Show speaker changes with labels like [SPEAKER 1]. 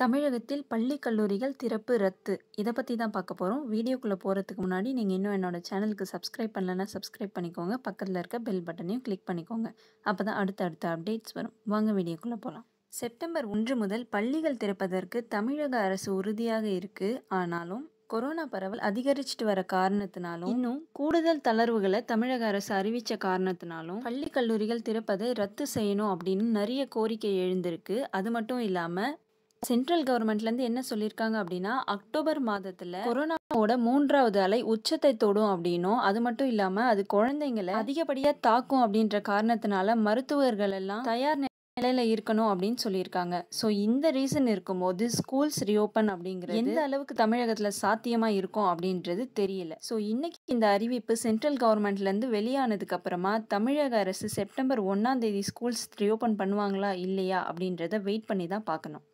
[SPEAKER 1] தமிழகத்தில் பள்ளி கல்லூரிகள் திறப்பு ரத்து இதை பற்றி தான் பார்க்க போகிறோம் வீடியோக்குள்ளே போகிறதுக்கு முன்னாடி நீங்கள் இன்னும் என்னோடய சேனலுக்கு சப்ஸ்கிரைப் பண்ணலன்னா சப்ஸ்கிரைப் பண்ணிக்கோங்க பக்கத்தில் இருக்க பெல் பட்டனையும் கிளிக் பண்ணிக்கோங்க அப்போ தான் அடுத்தடுத்த அப்டேட்ஸ் வரும் வாங்க வீடியோக்குள்ளே போகலாம் செப்டம்பர் ஒன்று முதல் பள்ளிகள் திறப்பதற்கு தமிழக அரசு உறுதியாக இருக்குது ஆனாலும் கொரோனா பரவல் அதிகரிச்சுட்டு வர காரணத்தினாலும் இன்னும் கூடுதல் தளர்வுகளை தமிழக அரசு அறிவித்த காரணத்தினாலும் பள்ளி கல்லூரிகள் திறப்பதை ரத்து செய்யணும் அப்படின்னு நிறைய கோரிக்கை எழுந்திருக்கு அது மட்டும் இல்லாமல் சென்ட்ரல் கவர்மெண்ட்லேருந்து என்ன சொல்லியிருக்காங்க அப்படின்னா அக்டோபர் மாதத்தில் கொரோனாவோட மூன்றாவது அலை உச்சத்தை தொடும் அப்படின்னும் அது மட்டும் இல்லாமல் அது குழந்தைங்களை அதிகப்படியாக தாக்கும் அப்படின்ற காரணத்தினால மருத்துவர்கள் எல்லாம் தயார் நிலையில் இருக்கணும் அப்படின்னு சொல்லியிருக்காங்க ஸோ இந்த ரீசன் இருக்கும்போது ஸ்கூல்ஸ் ரீஓப்பன் அப்படிங்கிறது எந்த அளவுக்கு தமிழகத்தில் சாத்தியமாக இருக்கும் அப்படின்றது தெரியல ஸோ இன்னைக்கு இந்த அறிவிப்பு சென்ட்ரல் கவர்மெண்ட்லேருந்து வெளியானதுக்கு அப்புறமா தமிழக அரசு செப்டம்பர் ஒன்னாம் தேதி ஸ்கூல்ஸ் ரீஓப்பன் பண்ணுவாங்களா இல்லையா அப்படின்றத வெயிட் பண்ணி தான் பார்க்கணும்